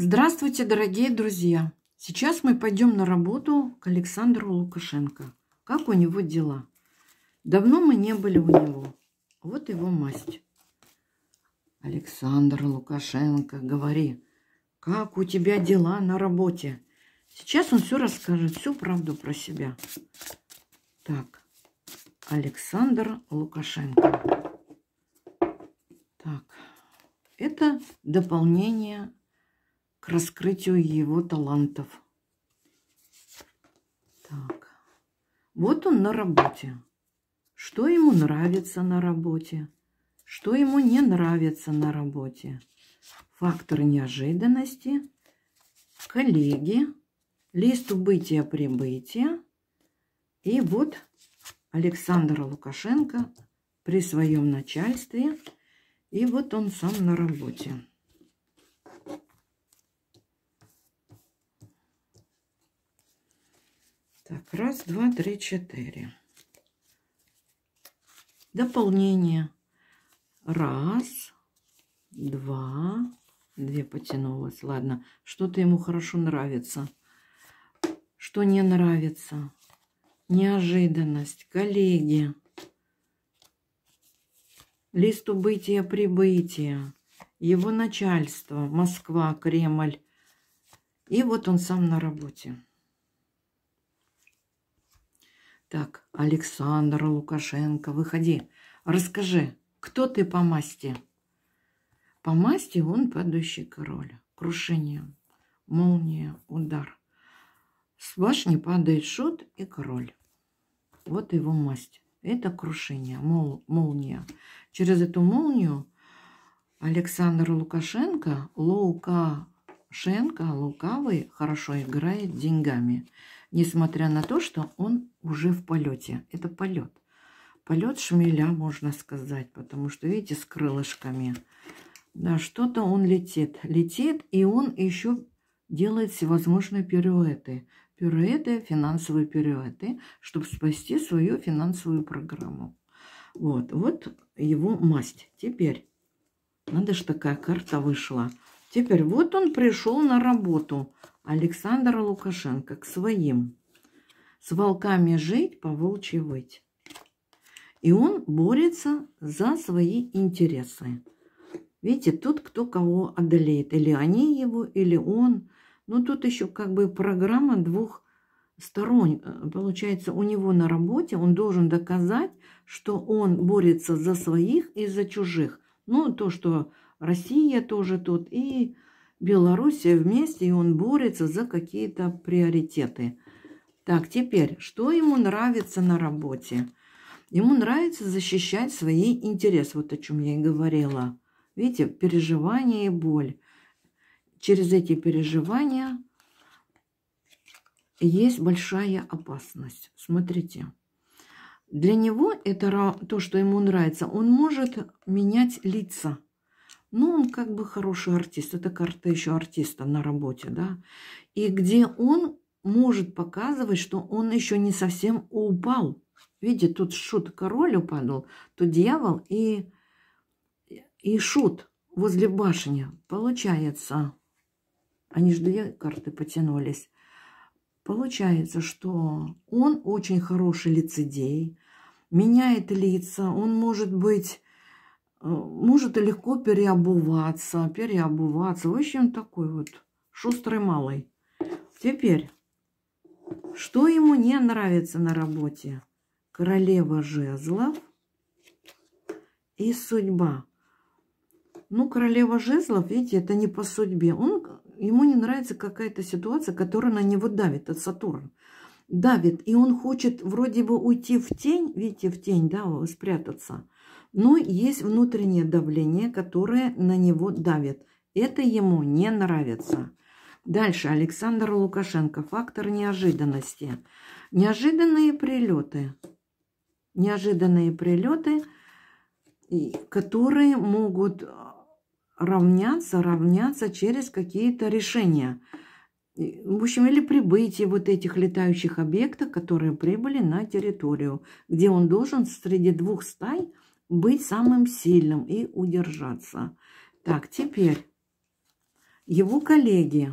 Здравствуйте, дорогие друзья! Сейчас мы пойдем на работу к Александру Лукашенко. Как у него дела? Давно мы не были у него. Вот его масть. Александр Лукашенко, говори, как у тебя дела на работе? Сейчас он все расскажет, всю правду про себя. Так, Александр Лукашенко. Так, это дополнение к раскрытию его талантов. Так. Вот он на работе. Что ему нравится на работе? Что ему не нравится на работе? Фактор неожиданности, коллеги, лист убытия-прибытия. И вот Александра Лукашенко при своем начальстве. И вот он сам на работе. Так, раз, два, три, четыре. Дополнение. Раз, два, две потянулась. Ладно, что-то ему хорошо нравится. Что не нравится? Неожиданность, коллеги. Лист убытия прибытия. Его начальство, Москва, Кремль. И вот он сам на работе. Так, Александр Лукашенко, выходи, расскажи, кто ты по масти? По масти он падающий король. Крушение, молния, удар. С башни падает шут и король. Вот его масть. Это крушение, мол, молния. Через эту молнию Александр Лукашенко, Лукашенко, лукавый, хорошо играет деньгами несмотря на то, что он уже в полете. Это полет. Полет шмеля, можно сказать, потому что, видите, с крылышками. Да, что-то он летит. Летит, и он еще делает всевозможные пируэты. Пируэты, финансовые пируэты, чтобы спасти свою финансовую программу. Вот, вот его масть. Теперь, надо же, такая карта вышла. Теперь вот он пришел на работу. Александра Лукашенко к своим. С волками жить, по волчьи выть. И он борется за свои интересы. Видите, тут кто кого одолеет. Или они его, или он. Но тут еще как бы программа двух сторон. Э, получается, у него на работе он должен доказать, что он борется за своих и за чужих. Ну, то, что Россия тоже тут, и Белоруссия вместе, и он борется за какие-то приоритеты. Так, теперь, что ему нравится на работе? Ему нравится защищать свои интересы, вот о чем я и говорила. Видите, переживания и боль. Через эти переживания есть большая опасность. Смотрите. Для него это то, что ему нравится. Он может менять лица ну, он как бы хороший артист. Это карта еще артиста на работе, да. И где он может показывать, что он еще не совсем упал. Видите, тут шут король упадал, то дьявол и, и шут возле башни. Получается, они же две карты потянулись. Получается, что он очень хороший лицедей, меняет лица, он может быть Э, может легко переобуваться, переобуваться. В общем, такой вот шустрый малый. Теперь, что ему не нравится на работе? Королева жезлов и судьба. Ну, королева жезлов, видите, это не по судьбе. Он, ему не нравится какая-то ситуация, которая на него давит от Сатурна. Давит, и он хочет вроде бы уйти в тень, видите, в тень, да, спрятаться. Но есть внутреннее давление, которое на него давит. Это ему не нравится. Дальше Александр Лукашенко. Фактор неожиданности. Неожиданные прилеты. Неожиданные прилеты, которые могут равняться, равняться через какие-то решения. В общем, или прибытие вот этих летающих объектов, которые прибыли на территорию, где он должен среди двух стай – быть самым сильным и удержаться. Так, теперь его коллеги.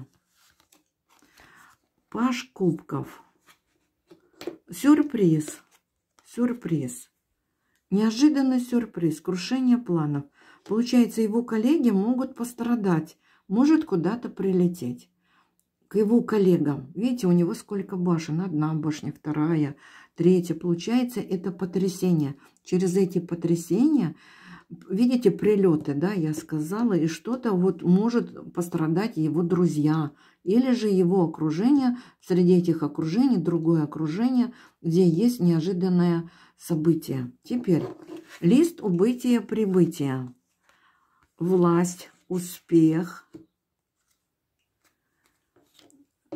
Паш Кубков. Сюрприз. Сюрприз. Неожиданный сюрприз. Крушение планов. Получается, его коллеги могут пострадать. Может куда-то прилететь его коллегам. Видите, у него сколько башен? Одна башня, вторая, третья. Получается, это потрясение. Через эти потрясения, видите, прилеты, да, я сказала, и что-то вот может пострадать его друзья или же его окружение, среди этих окружений другое окружение, где есть неожиданное событие. Теперь лист убытия-прибытия. Власть, успех –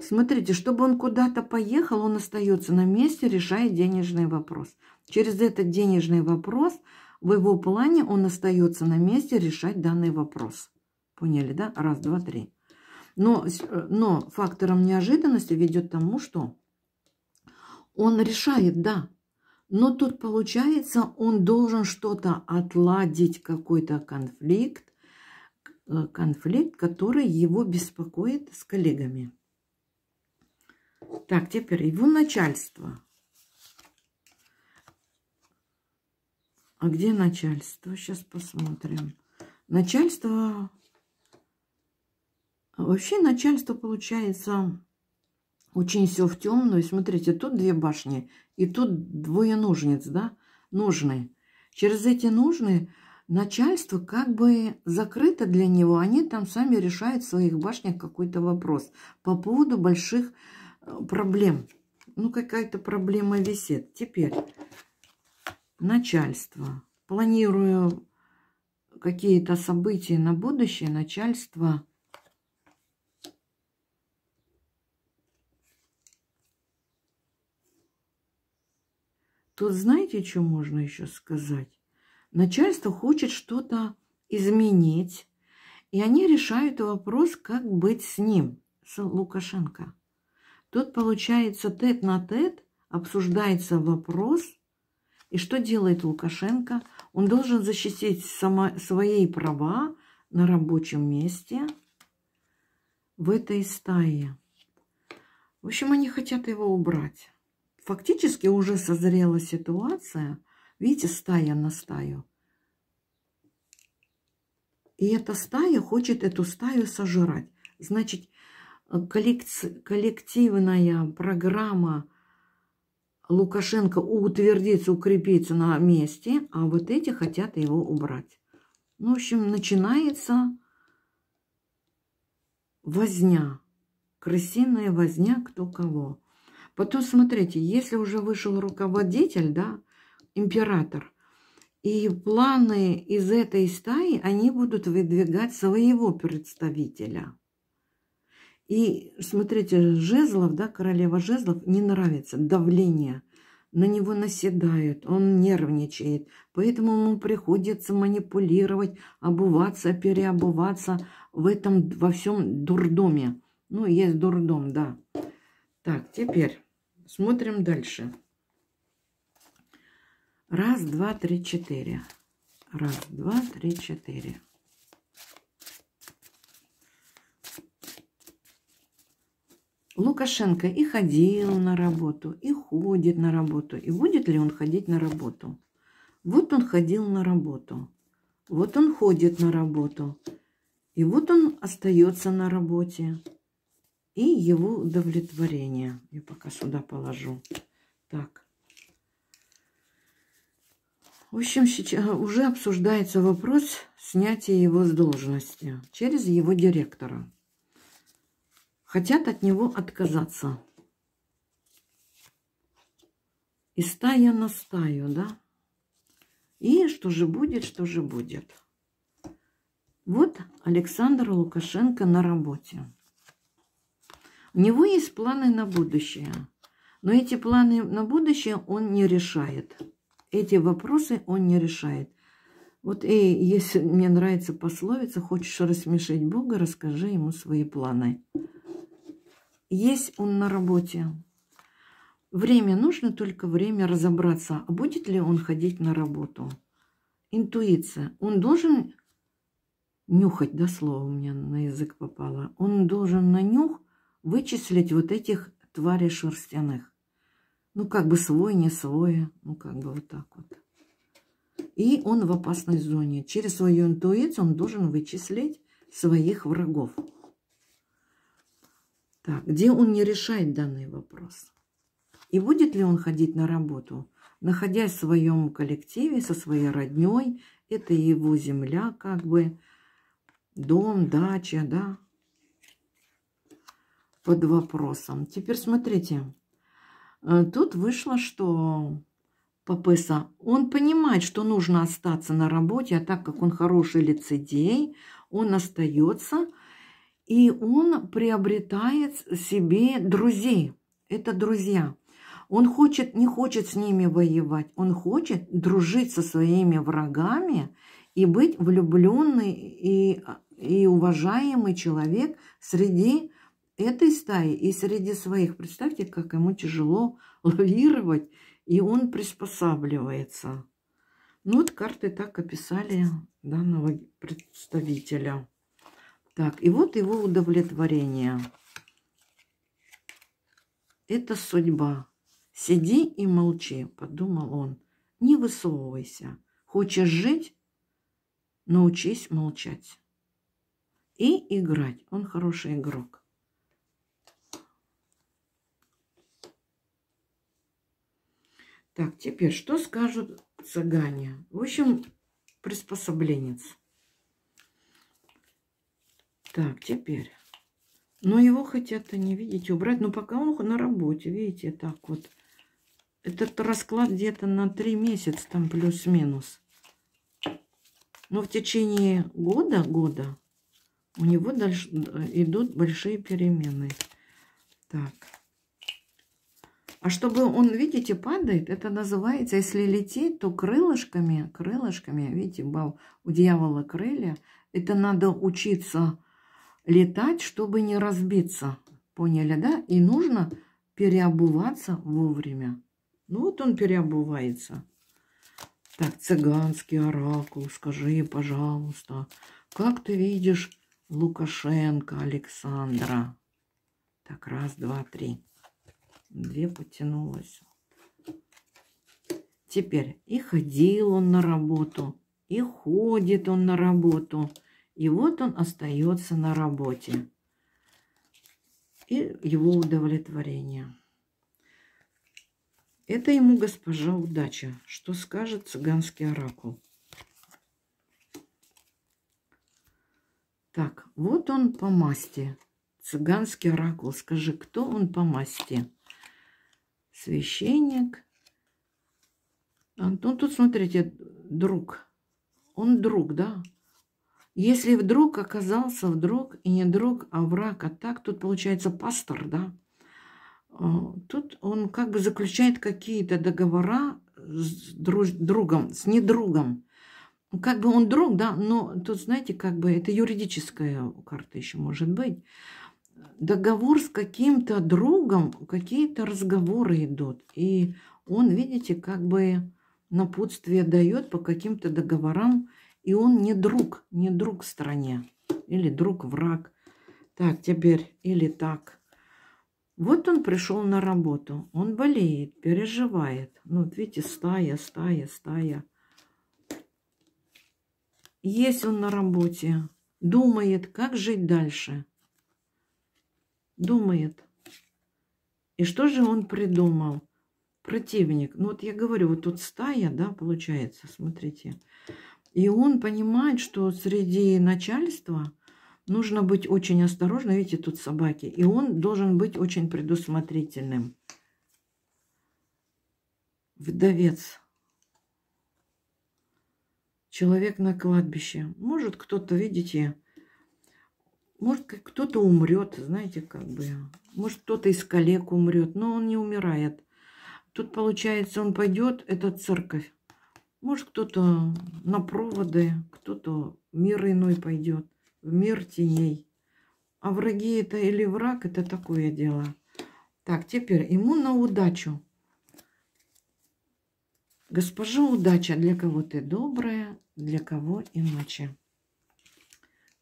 Смотрите, чтобы он куда-то поехал, он остается на месте, решая денежный вопрос. Через этот денежный вопрос в его плане он остается на месте решать данный вопрос. Поняли, да? Раз, два, три. Но, э, но фактором неожиданности ведет к тому, что он решает, да, но тут получается, он должен что-то отладить, какой-то конфликт, э, конфликт, который его беспокоит с коллегами. Так, теперь его начальство. А где начальство? Сейчас посмотрим. Начальство... Вообще начальство получается очень все в темную. Смотрите, тут две башни, и тут двое ножниц, да, ножны. Через эти ножны начальство как бы закрыто для него. Они там сами решают в своих башнях какой-то вопрос по поводу больших проблем. Ну, какая-то проблема висит. Теперь начальство. Планирую какие-то события на будущее, начальство Тут знаете, что можно еще сказать? Начальство хочет что-то изменить, и они решают вопрос, как быть с ним, с Лукашенко. Тут получается тет на тет обсуждается вопрос, и что делает Лукашенко? Он должен защитить сама, свои права на рабочем месте в этой стае. В общем, они хотят его убрать. Фактически уже созрела ситуация. Видите, стая на стаю. И эта стая хочет эту стаю сожрать. Значит, коллективная программа Лукашенко утвердиться, укрепиться на месте, а вот эти хотят его убрать. Ну, в общем, начинается возня, крысиная возня кто кого. Потом, смотрите, если уже вышел руководитель, да, император, и планы из этой стаи, они будут выдвигать своего представителя – и смотрите, жезлов, да, королева жезлов не нравится, давление. На него наседают, он нервничает. Поэтому ему приходится манипулировать, обуваться, переобуваться в этом, во всем дурдоме. Ну, есть дурдом, да. Так, теперь смотрим дальше. Раз, два, три, четыре. Раз, два, три, четыре. Лукашенко и ходил на работу, и ходит на работу. И будет ли он ходить на работу? Вот он ходил на работу. Вот он ходит на работу. И вот он остается на работе. И его удовлетворение. Я пока сюда положу. Так. В общем, сейчас уже обсуждается вопрос снятия его с должности через его директора хотят от него отказаться. И стая на стаю, да? И что же будет, что же будет. Вот Александр Лукашенко на работе. У него есть планы на будущее. Но эти планы на будущее он не решает. Эти вопросы он не решает. Вот и если мне нравится пословица, хочешь рассмешить Бога, расскажи ему свои планы. Есть он на работе. Время нужно только время разобраться, будет ли он ходить на работу. Интуиция. Он должен нюхать, да, слово у меня на язык попало. Он должен на нюх вычислить вот этих тварей шерстяных. Ну, как бы свой, не свой. Ну, как бы вот так вот. И он в опасной зоне. Через свою интуицию он должен вычислить своих врагов. Так, где он не решает данный вопрос? И будет ли он ходить на работу, находясь в своем коллективе, со своей родней? Это его земля, как бы, дом, дача, да? Под вопросом. Теперь смотрите. Э, тут вышло, что Папеса, он понимает, что нужно остаться на работе, а так как он хороший лицедей, он остается, и он приобретает себе друзей. Это друзья. Он хочет, не хочет с ними воевать, он хочет дружить со своими врагами и быть влюбленный и, и уважаемый человек среди этой стаи и среди своих. Представьте, как ему тяжело лавировать, и он приспосабливается. Ну вот карты так описали данного представителя. Так, и вот его удовлетворение. Это судьба. Сиди и молчи, подумал он. Не высовывайся. Хочешь жить? Научись молчать. И играть. Он хороший игрок. Так, теперь что скажут цыгане? В общем, приспособленец. Так, теперь. Но его хотят они, видите, убрать. Но пока он на работе, видите, так вот. Этот расклад где-то на 3 месяца, там плюс-минус. Но в течение года, года у него дальше идут большие перемены. Так. А чтобы он, видите, падает, это называется, если лететь, то крылышками, крылышками, видите, у дьявола крылья, это надо учиться летать, чтобы не разбиться. Поняли, да? И нужно переобуваться вовремя. Ну вот он переобувается. Так, цыганский оракул, скажи, пожалуйста, как ты видишь Лукашенко Александра? Так, раз, два, три. Две потянулось. Теперь и ходил он на работу, и ходит он на работу – и вот он остается на работе. И его удовлетворение. Это ему госпожа удача. Что скажет цыганский оракул? Так, вот он по масти. Цыганский оракул. Скажи, кто он по масти? Священник. Антон, ну, тут смотрите, друг. Он друг, да? Если вдруг оказался вдруг и не друг, а враг, а так тут получается пастор, да, а, тут он как бы заключает какие-то договора с друж- другом, с недругом. Как бы он друг, да, но тут, знаете, как бы это юридическая карта еще может быть. Договор с каким-то другом, какие-то разговоры идут. И он, видите, как бы напутствие дает по каким-то договорам, и он не друг, не друг стране. Или друг-враг. Так, теперь или так. Вот он пришел на работу. Он болеет, переживает. Ну, вот видите, стая, стая, стая. Есть он на работе. Думает, как жить дальше. Думает. И что же он придумал? Противник. Ну, вот я говорю, вот тут стая, да, получается, смотрите. Смотрите. И он понимает, что среди начальства нужно быть очень осторожным. Видите, тут собаки. И он должен быть очень предусмотрительным. Вдовец. Человек на кладбище. Может, кто-то, видите, может, кто-то умрет, знаете, как бы. Может, кто-то из коллег умрет, но он не умирает. Тут, получается, он пойдет, это церковь. Может, кто-то на проводы, кто-то мир иной пойдет, в мир теней. А враги это или враг, это такое дело. Так, теперь ему на удачу. Госпожа удача, для кого ты добрая, для кого иначе.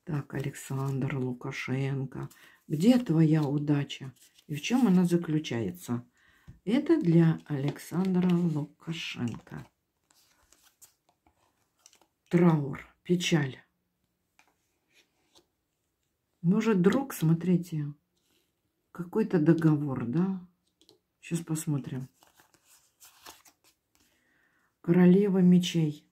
Так, Александр Лукашенко, где твоя удача и в чем она заключается? Это для Александра Лукашенко траур, печаль. Может, друг, смотрите, какой-то договор, да? Сейчас посмотрим. Королева мечей.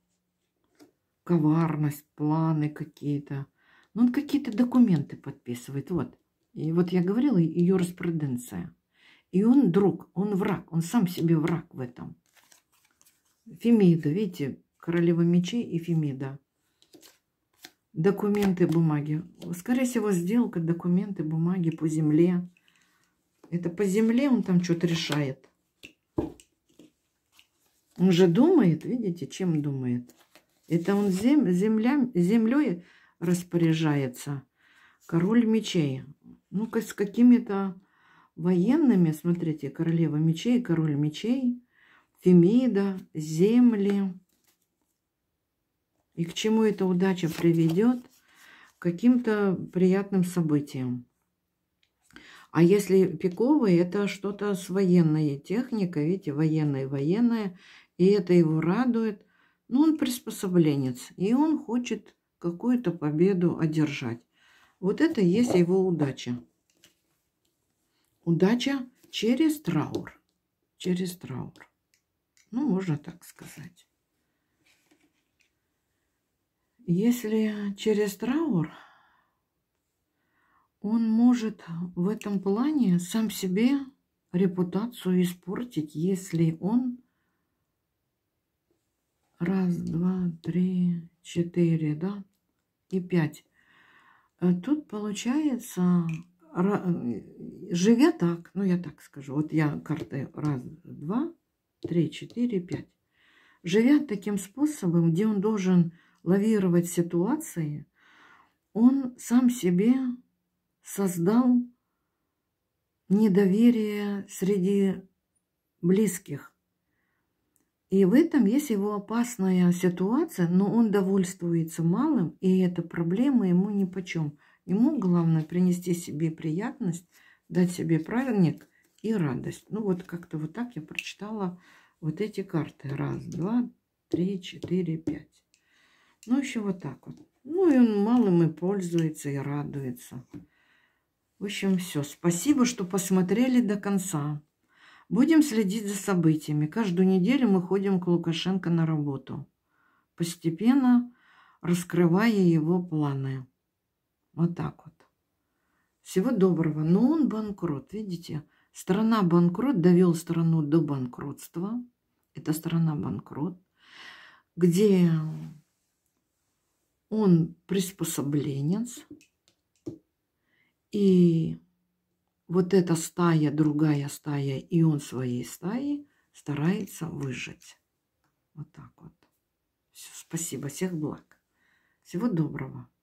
Коварность, планы какие-то. Ну, он какие-то документы подписывает, вот. И вот я говорила, ее юриспруденция. И он друг, он враг, он сам себе враг в этом. Фемида, видите, Королева мечей и Фемида. Документы, бумаги. Скорее всего, сделка, документы, бумаги по земле. Это по земле он там что-то решает. Он же думает, видите, чем думает. Это он зем, земля, землей распоряжается. Король мечей. Ну-ка, с какими-то военными, смотрите, королева мечей, король мечей, Фемида, земли. И к чему эта удача приведет? К каким-то приятным событиям. А если пиковый, это что-то с военной техникой, видите, военное, военное, и это его радует. Но ну, он приспособленец, и он хочет какую-то победу одержать. Вот это есть его удача. Удача через траур. Через траур. Ну, можно так сказать. Если через траур, он может в этом плане сам себе репутацию испортить, если он раз, два, три, четыре, да, и пять. Э, тут получается, э, живя так, ну я так скажу, вот я карты раз, два, три, четыре, пять. Живя таким способом, где он должен лавировать ситуации, он сам себе создал недоверие среди близких. И в этом есть его опасная ситуация, но он довольствуется малым, и эта проблема ему ни нипочем. Ему главное принести себе приятность, дать себе праздник и радость. Ну вот как-то вот так я прочитала вот эти карты. Раз, два, три, четыре, пять. Ну, еще вот так вот. Ну, и он малым и пользуется, и радуется. В общем, все. Спасибо, что посмотрели до конца. Будем следить за событиями. Каждую неделю мы ходим к Лукашенко на работу, постепенно раскрывая его планы. Вот так вот. Всего доброго. Но он банкрот, видите? Страна банкрот довел страну до банкротства. Это страна банкрот, где он приспособленец. И вот эта стая, другая стая, и он своей стаи старается выжить. Вот так вот. Все, спасибо, всех благ. Всего доброго.